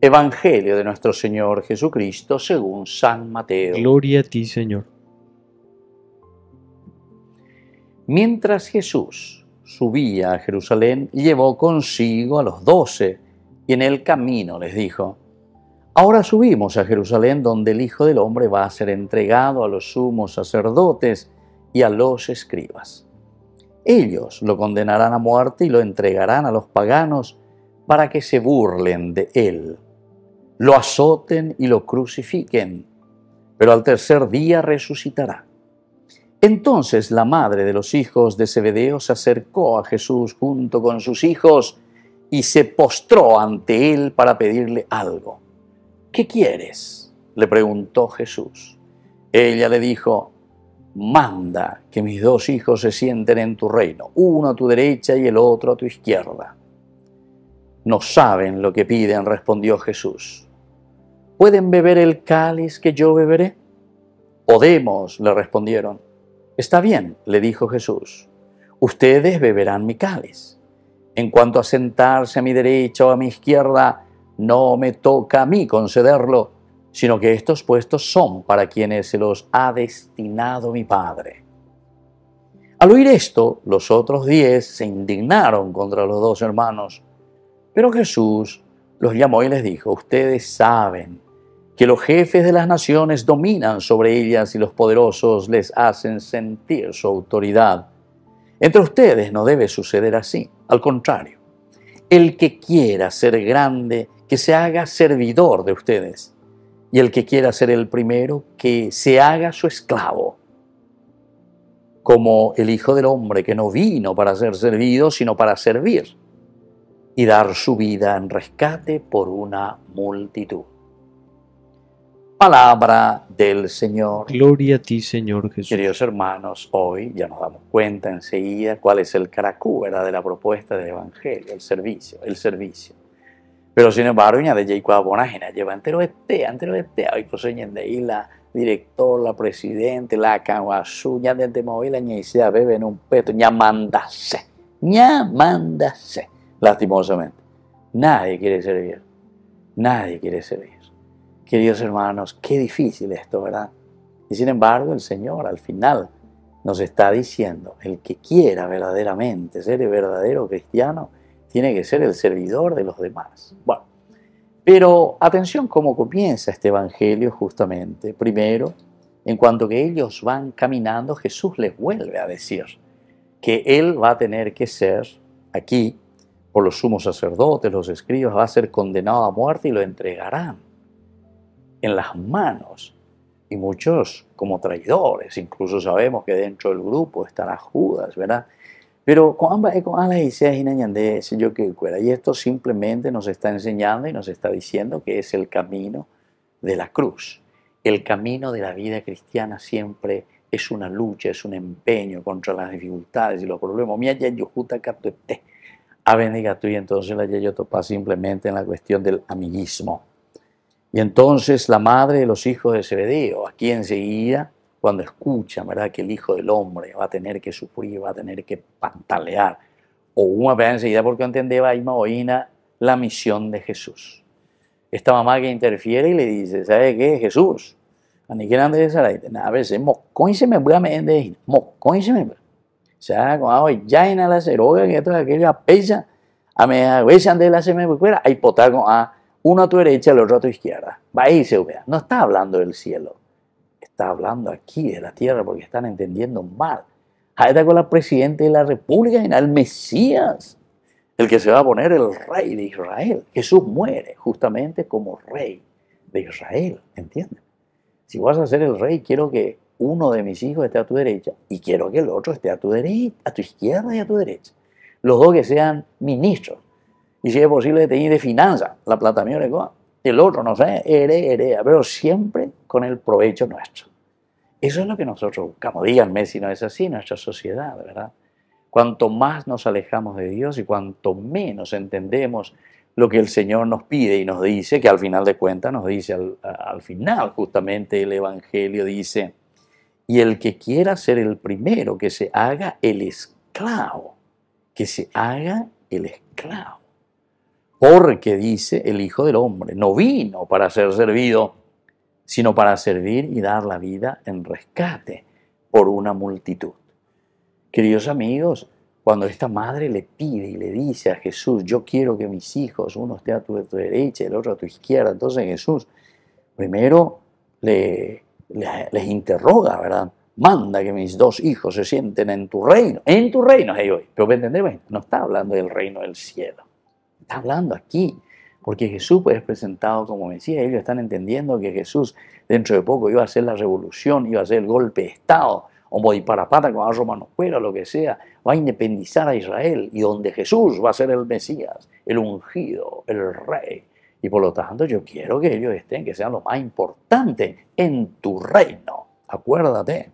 Evangelio de nuestro Señor Jesucristo según San Mateo. Gloria a ti, Señor. Mientras Jesús subía a Jerusalén, llevó consigo a los doce y en el camino les dijo, Ahora subimos a Jerusalén donde el Hijo del Hombre va a ser entregado a los sumos sacerdotes y a los escribas. Ellos lo condenarán a muerte y lo entregarán a los paganos para que se burlen de él lo azoten y lo crucifiquen, pero al tercer día resucitará. Entonces la madre de los hijos de Zebedeo se acercó a Jesús junto con sus hijos y se postró ante él para pedirle algo. ¿Qué quieres? le preguntó Jesús. Ella le dijo, manda que mis dos hijos se sienten en tu reino, uno a tu derecha y el otro a tu izquierda. No saben lo que piden, respondió Jesús. ¿pueden beber el cáliz que yo beberé? Podemos, le respondieron. Está bien, le dijo Jesús, ustedes beberán mi cáliz. En cuanto a sentarse a mi derecha o a mi izquierda, no me toca a mí concederlo, sino que estos puestos son para quienes se los ha destinado mi Padre. Al oír esto, los otros diez se indignaron contra los dos hermanos, pero Jesús los llamó y les dijo, ustedes saben que los jefes de las naciones dominan sobre ellas y los poderosos les hacen sentir su autoridad. Entre ustedes no debe suceder así, al contrario, el que quiera ser grande, que se haga servidor de ustedes, y el que quiera ser el primero, que se haga su esclavo, como el Hijo del Hombre, que no vino para ser servido, sino para servir y dar su vida en rescate por una multitud palabra del Señor. Gloria a ti, Señor Jesús. Queridos hermanos, hoy ya nos damos cuenta enseguida cuál es el caracú ¿verdad? de la propuesta del Evangelio, el servicio, el servicio. Pero sin embargo, de Jacob Bonagena lleva entero este, entero este, hoy de pues, la director, la presidente, la canguazú, ya de móvil, la bebe en un peto, ya mandase, ya mandase, lastimosamente. Nadie quiere servir, nadie quiere servir. Queridos hermanos, qué difícil esto, ¿verdad? Y sin embargo, el Señor al final nos está diciendo, el que quiera verdaderamente ser el verdadero cristiano, tiene que ser el servidor de los demás. Bueno, pero atención cómo comienza este Evangelio justamente. Primero, en cuanto que ellos van caminando, Jesús les vuelve a decir que Él va a tener que ser aquí, por los sumos sacerdotes, los escribas, va a ser condenado a muerte y lo entregarán en las manos. Y muchos como traidores, incluso sabemos que dentro del grupo estará Judas, ¿verdad? Pero con eh, yo que y esto simplemente nos está enseñando y nos está diciendo que es el camino de la cruz. El camino de la vida cristiana siempre es una lucha, es un empeño contra las dificultades y los problemas. Mía, ya yo a ah, bendiga tú y entonces la yo topa simplemente en la cuestión del amiguismo. Y entonces la madre de los hijos de Zebedeo, aquí enseguida, cuando escucha ¿verdad? que el hijo del hombre va a tener que sufrir, va a tener que pantalear, o una vez enseguida porque entendía Ima Oína la misión de Jesús. Esta mamá que interfiere y le dice, ¿sabe qué? Jesús, a ni grande es a veces, mocón se me va a medir, mocón se me va. O sea, cuando ya en la ceroga, que esto es aquello, a pesa, a me a veces la se me pues, fuera, a hipotar con ah, uno a tu derecha, el otro a tu izquierda. Va y se No está hablando del cielo, está hablando aquí de la tierra porque están entendiendo mal. está con la presidente de la República, y el Mesías, el que se va a poner el rey de Israel. Jesús muere justamente como rey de Israel, ¿Entienden? Si vas a ser el rey, quiero que uno de mis hijos esté a tu derecha y quiero que el otro esté a tu derecha, a tu izquierda y a tu derecha. Los dos que sean ministros, y si es posible tener de finanza la plata mía, el otro, no sé, ere, pero siempre con el provecho nuestro. Eso es lo que nosotros como Díganme si no es así nuestra sociedad, ¿verdad? Cuanto más nos alejamos de Dios y cuanto menos entendemos lo que el Señor nos pide y nos dice, que al final de cuentas nos dice, al final justamente el Evangelio dice, y el que quiera ser el primero, que se haga el esclavo, que se haga el esclavo. Porque dice el Hijo del Hombre, no vino para ser servido, sino para servir y dar la vida en rescate por una multitud. Queridos amigos, cuando esta madre le pide y le dice a Jesús, yo quiero que mis hijos, uno esté a tu, derecha y el otro a tu izquierda, entonces Jesús primero le, les interroga, ¿verdad? Manda que mis dos hijos se sienten en tu reino, en tu reino, pero no está hablando del reino del cielo Está hablando aquí, porque Jesús pues, es presentado como Mesías. Ellos están entendiendo que Jesús dentro de poco iba a ser la revolución, iba a ser el golpe de Estado, o pata con romanos, fuera, lo que sea, va a independizar a Israel y donde Jesús va a ser el Mesías, el ungido, el rey. Y por lo tanto yo quiero que ellos estén, que sean lo más importante en tu reino. Acuérdate.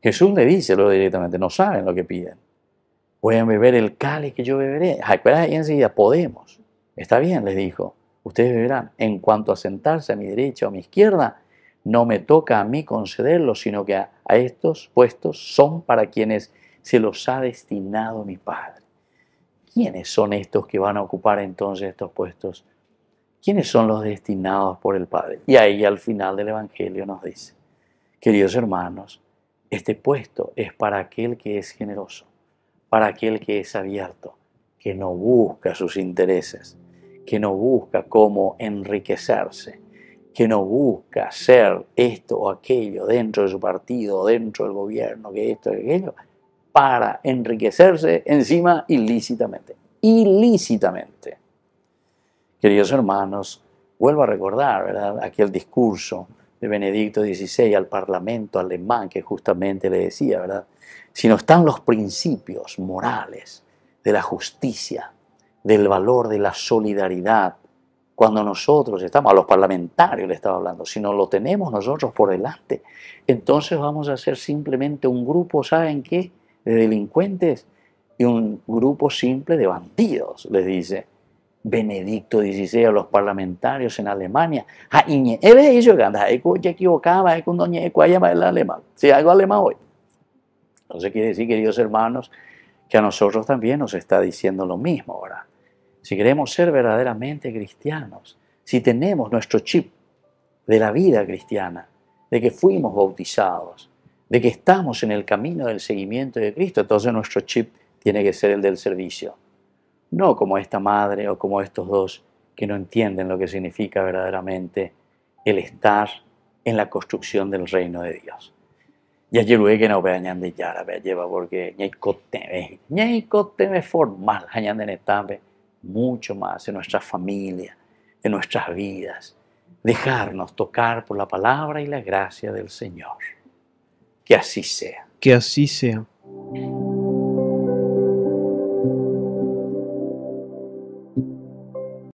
Jesús le dice lo directamente, no saben lo que piden a beber el cale que yo beberé. Acuérdense, y enseguida, podemos. Está bien, les dijo. Ustedes beberán. En cuanto a sentarse a mi derecha o a mi izquierda, no me toca a mí concederlo, sino que a estos puestos son para quienes se los ha destinado mi Padre. ¿Quiénes son estos que van a ocupar entonces estos puestos? ¿Quiénes son los destinados por el Padre? Y ahí al final del Evangelio nos dice, queridos hermanos, este puesto es para aquel que es generoso para aquel que es abierto, que no busca sus intereses, que no busca cómo enriquecerse, que no busca ser esto o aquello dentro de su partido, dentro del gobierno, que esto o aquello, para enriquecerse encima ilícitamente. Ilícitamente. Queridos hermanos, vuelvo a recordar aquel discurso de Benedicto XVI al Parlamento alemán, que justamente le decía, ¿verdad? Si no están los principios morales de la justicia, del valor de la solidaridad. Cuando nosotros estamos, a los parlamentarios le estaba hablando, si no lo tenemos nosotros por delante, entonces vamos a ser simplemente un grupo, ¿saben qué? De delincuentes y un grupo simple de bandidos, les dice. Benedicto XVI a los parlamentarios en Alemania. el alemán. Si hago alemán hoy. Entonces quiere decir, queridos hermanos, que a nosotros también nos está diciendo lo mismo ahora. Si queremos ser verdaderamente cristianos, si tenemos nuestro chip de la vida cristiana, de que fuimos bautizados, de que estamos en el camino del seguimiento de Cristo, entonces nuestro chip tiene que ser el del servicio no como esta madre o como estos dos que no entienden lo que significa verdaderamente el estar en la construcción del reino de Dios. Y ayer luego que no vean de yara, lleva porque ñaicote formal, añan de mucho más en nuestra familia, en nuestras vidas, dejarnos tocar por la palabra y la gracia del Señor. Que así sea. Que así sea.